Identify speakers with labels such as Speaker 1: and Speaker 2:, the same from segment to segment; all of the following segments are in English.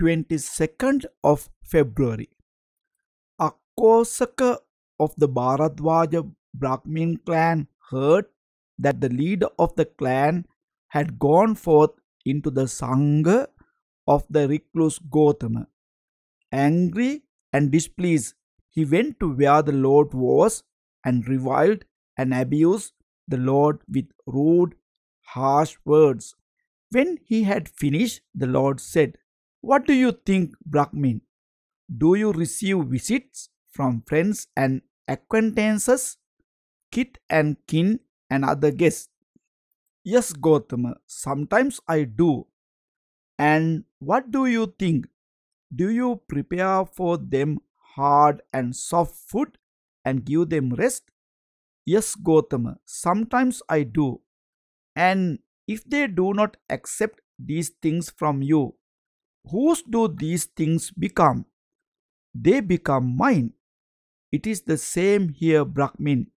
Speaker 1: 22nd of February. a Kosaka of the Bharatwaja Brahmin clan heard that the leader of the clan had gone forth into the Sangha of the recluse Gotama. Angry and displeased, he went to where the Lord was and reviled and abused the Lord with rude, harsh words. When he had finished, the Lord said, what do you think Brahmin? Do you receive visits from friends and acquaintances, kith and kin and other guests? Yes, Gotama. sometimes I do. And what do you think? Do you prepare for them hard and soft food and give them rest? Yes, Gotama. sometimes I do. And if they do not accept these things from you, Whose do these things become? They become mine. It is the same here, Brahmin,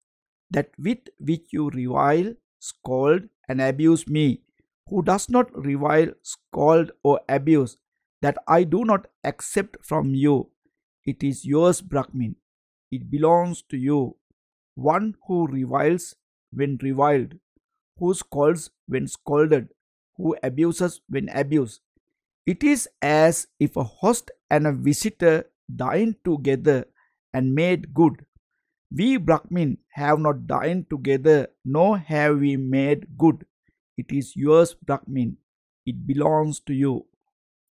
Speaker 1: that with which you revile, scold, and abuse me, who does not revile, scold, or abuse, that I do not accept from you. It is yours, Brahmin. It belongs to you. One who reviles when reviled, who scolds when scolded, who abuses when abused, it is as if a host and a visitor dined together and made good. We Brahmin have not dined together, nor have we made good. It is yours, Brahmin. It belongs to you.